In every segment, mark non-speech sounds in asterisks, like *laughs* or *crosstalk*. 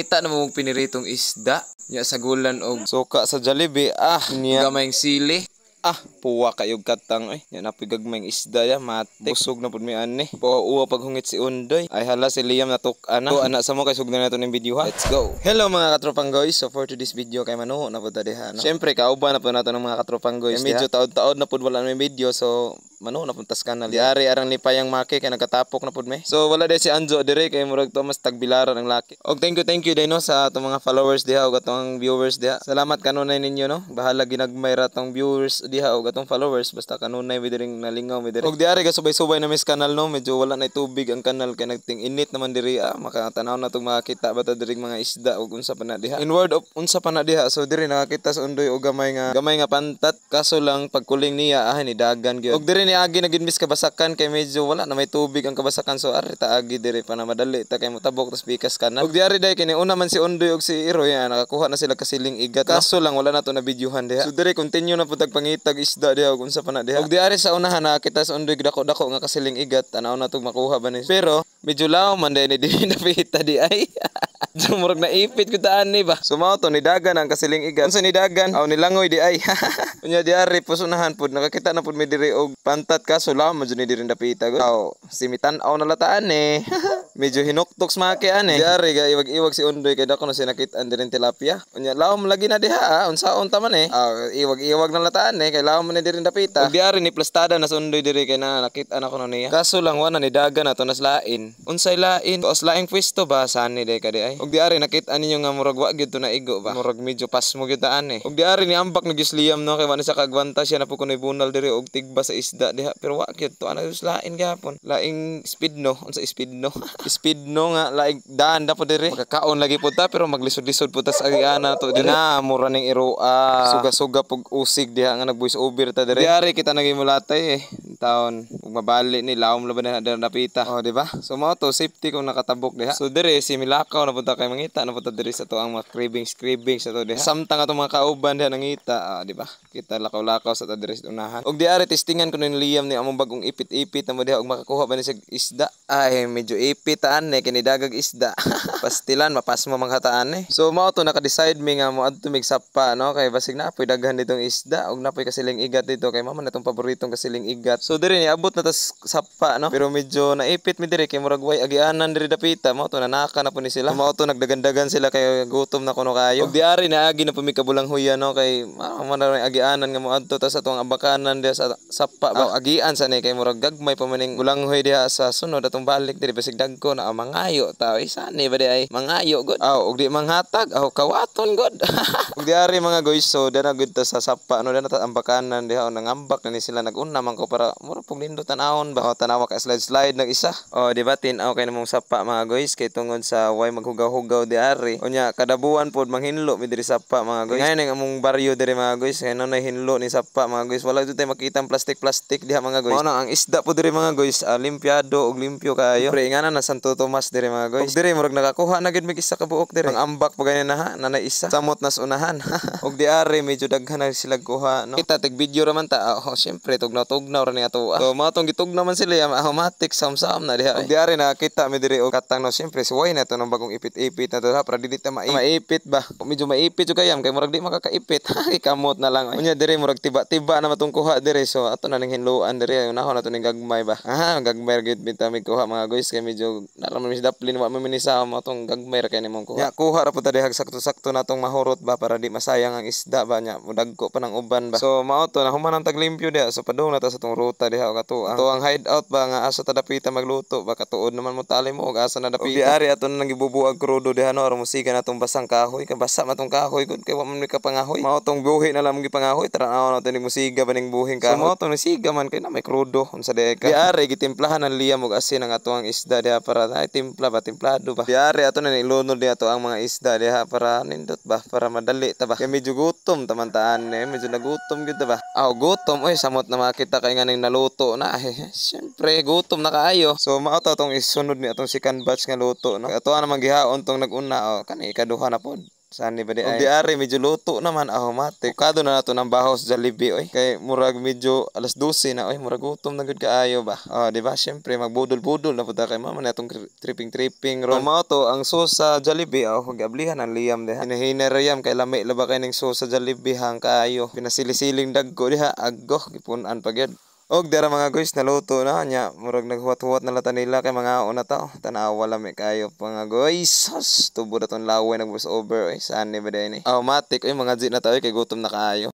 Kita na mo piniritong isda, nya sa gulan og suka sa jalebi Ah, niya gamayng sili. Ah, puwa kayog katang ay. Eh. Yan napigag may isda ya, matik. Busog na pud mi ani. Eh. Puwa pag hungit si Undoy. Ay hala si Liam na natuk ana. So, ana sa mo kay sugdan nato ning video ha. Let's go. Hello mga katropang guys. So for today's video kay manuho na pud ta diha no. Syempre kauban na pud nato ng mga katropang guys. Medyo taod-taod na pud wala na may video so mano napuntas ka na liari arang ni payang make kay nagkatapok na pud me so wala day si Anjo dire kay murag to mas tagbilaran ang laki og thank you thank you dayno sa atong mga followers diha og atong viewers diha salamat kanunay ninyo no bahala ginagmay ra tong viewers diha og atong followers basta kanunay mi diring nalingaw mi diri og diari ka subay-subay na mis kanal no medyo wala na tubig ang kanal kay nagting init naman diri ah, makatanaw na tong makakita ba ta diring mga isda og unsa pa na diha in word of unsa pa na diha so diri nakakita sa undoy og gamay nga gamay nga pantat kaso lang pagkuling niya ah ni dagan gyud og diri niagi na gid kabasakan kay medyo wala na may tubig ang kabasakan so ari ta agi dire pa na madali ta kay motabok tas pikas kanan. Ug diari day kini una man si Ondoy ug si Iro yan nakakuha na sila kasiling igat. Kaso lang wala na to na videohan diha. So dire continue na pud pangitag isda diha ug unsa pa na diha. Ug diari sa unahan na kita sa Ondoy dako-dako nga kasiling igat tanaw na tug makuha ba ni. Pero medyo law man day ni *laughs* di napita di ay. *laughs* Dumurog *laughs* na ipit ko taan ni ba. Sumauto ni dagan ang kasiling igan. Unsa ni dagan? Aw nilangoy di ay. *laughs* Unya di ari pusunahan pud nakakita na pud mi diri og pantat kaso lamon jud ni diri dapita. Aw simitan aw nalataan ni. Eh. *laughs* medyo hinoktoks mga kian eh. Diari ga iwag-iwag si Undoy kay dako na sinakit an dirin tilapia. Unya laom lagi na diha ah, unsaon ta man eh. Ah, iwag-iwag na lataan eh kay laom man na dirin dapita. Ug diari ni plastada na si Undoy diri kay na nakit an ako niya. Kaso lang wala ni dagan ato nas lain. Unsay lain? Os laing pwesto ba sa ni day kadi ay. Ug diari nakit an ninyo nga murag wa gyud to na igo ba. Murag medyo pasmo gyud taan eh. Ug diari ni ambak Gisliam no kay wala sa kagwanta siya na po kunoy bunal diri og tigba sa isda diha pero wa gyud to ana lain gapon. Laing speed no, unsa speed no. *laughs* speed no nga like daan na po dire makakaon lagi po ta pero maglisod-lisod po ta sa ana to di na mura ning iroa ah. suga-suga pag usig diha nga nag voice over ta dire diari kita naging mulatay eh taon ug mabali ni laom laban na dira napita oh di ba so mao to safety kung nakatabok diha so dire si milakaw na punta kay mangita na punta dire sa to ang mga cravings cravings ato diha samtang ato mga kauban diha nangita ah, di ba kita lakaw-lakaw sa ta dire sa unahan ug diari testingan kuno ni Liam ni among bagong ipit-ipit na mo diha ug makakuha ba ni sig isda ay medyo ipit taan ni eh, kini dagag isda *laughs* pastilan mapas mo mga hataan eh so mao to naka-decide mi nga mo adto migsapa no kay basig na apoy daghan nitong isda ug napoy kasiling igat dito kay mama natong paboritong kasiling igat So dire ni abot na tas sapa no. Pero medyo naipit mi dire kay murag way agianan dire dapita mo to nanaka na po ni sila. mo to nagdagandagan sila kay gutom na kuno kayo. Og diari na agi na pumi kabulang huya no kay ah, mo na agianan nga mo adto tas atong abakanan diha sa sapa ba oh, agian sa ni kay murag gagmay pa maning bulang huya diha sa sunod atong balik dire basig dagko na ah, mangayo ta ay sani ba di ay mangayo god. Aw ah, ug di manghatag aw kawaton god. *laughs* og diari mga guys so dana gud ta sa sapa no dana ta ambakanan diha nangambak na ni sila naguna man ko para mura pag lindo tanawon ba tanawa ka slide slide nag isa o oh, di ba tinaw kay namong sapa mga guys kay tungod sa way maghugaw-hugaw di ari unya kadabuan pod manghinlo mi diri sapa mga guys ngayon ang among baryo diri mga guys kay no na hinlo ni sapa mga guys wala jud tay makita ang plastic plastic diha mga guys mao ang isda po diri mga guys uh, ah, limpyado og limpyo kayo pre nga na Santo Tomas diri mga guys og diri murag nakakuha na gid mig isa ka buok diri ang ambak pa ganin na ha na isa samot nas unahan og *laughs* di ari medyo daghan na sila kuha no kita tig video ra man ta ah, oh syempre tugnaw tugnaw ra ni ato. So matong gitug naman sila yung automatic sam-sam na diha. Di ari kita mi diri og oh, katang no syempre si why na to nang bagong ipit-ipit na to ha para dili ta maipit. Maipit ba? Medyo maipit jud kayam kay murag di makakaipit. Ikamot *laughs* na lang. Unya diri murag tiba-tiba na matong kuha diri so ato na ning hinluan diri unahon na ato ning gagmay ba. Aha, gagmay gid bitaw mi kuha mga guys kay medyo naraman mi daplin wa mi sa matong gagmay kay nimong kuha. Ya kuha ra pud ta dihag sakto-sakto natong mahurot ba para di masayang ang isda ba nya. Mudagko pa nang uban ba. So mao to na human ang taglimpyo dia so padung na ta sa tong route ta diha og ato. Ato ang hideout ba nga asa ta dapita magluto ba katuod naman mo tali mo og asa na dapita. Di ari ato nang gibubuag krudo diha no aron siga natong basang kahoy kay basa matong kahoy gud kay wa man ka pangahoy. Mao tong buhi na lang gipangahoy tanaw na tani siga baning buhing kahoy. So mao tong siga man kay na may krudo unsa di ka. Di ari gitimplahan ang liyam og asin ang ato ang isda diha para ay timpla ba timplado ba. Di ari ato na nilunod diha ato ang mga isda diha para nindot ba para madali ta ba. Kay medyo gutom tamantaan taan eh medyo nagutom gyud ta ba. Aw gutom oy samot na makita kay nga ning luto na. Eh, Siyempre, gutom na kaayo. So, maoto itong isunod ni atong second batch nga luto. No? Ito naman ano, gihaon itong naguna. O, oh. kani, ikaduha na po. Saan ni ba di ay? Di ari, medyo luto naman, ahomatic. Kado na nato ng bahaw sa Jollibee, oy. Kay murag medyo alas 12 na, oy. Murag gutom na gud kaayo ba? Oh, di ba? Syempre magbudol-budol na puta kay mama natong tripping-tripping ron. Mao to ang sauce sa Jollibee, oh, gablihan ang liyam diha. Hinihinar yam kay lami laba kay ning sauce sa Jollibee hang kaayo. Pinasilisiling dagko diha, aggo gipunan pa gyud. Og dara mga guys, naluto na nya. Murag naghuwat-huwat na lata nila kay mga una tanaw wala mi kayo mga guys. Sus, tubo na tong laway nag over. Ay, saan ni ba din eh. Automatic. Ay, mga jit na tayo kay gutom na kayo.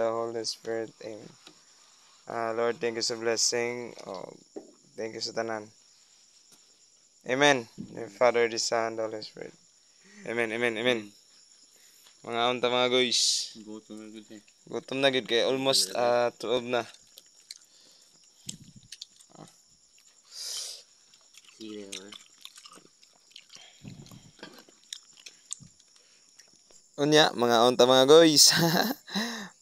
The Holy Spirit, amen. Uh, Lord, thank you sa blessing. Oh, thank you sa tanan. Amen. The Father, the Son, the Holy Spirit. Amen, amen, amen. Mga unta mga guys. Gutom na gud kay. Eh. Gutom na gud kay almost uh, ah, 12 na. sticky they were. Unya, mga onta mga guys. *laughs*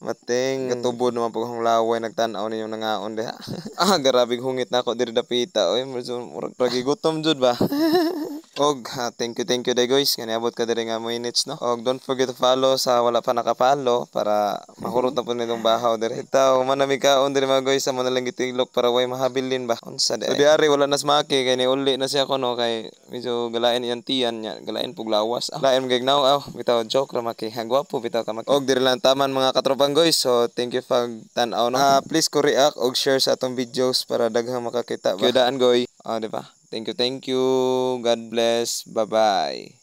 Mating hmm. katubod naman pag hunglaway nagtanaw ninyo nangaon diha. *laughs* ah, grabe hungit na ako diri dapita. Oy, murag gutom jud ba? *laughs* Og uh, thank you thank you day guys nga niabot ka diri nga minutes no. Og don't forget to follow sa wala pa nakapalo para makurot na po nitong bahaw diri. Itaw manami mga on diri mga guys sa manalang gitiglok para way mahabilin ba. Unsa day. So, diari wala na smaki kay ni uli na siya ko no kay medyo galain yan tiyan niya galain pug lawas. Ah. Lain gig now oh ah. bitaw joke ra maki. Hagwapo bitaw ka maki. Og diri lang taman mga katropang guys. So thank you pag tan-aw no. Uh, please ko react og share sa atong videos para daghang makakita ba. Kudaan goy. Ah di ba? Thank you, thank you. God bless. Bye-bye.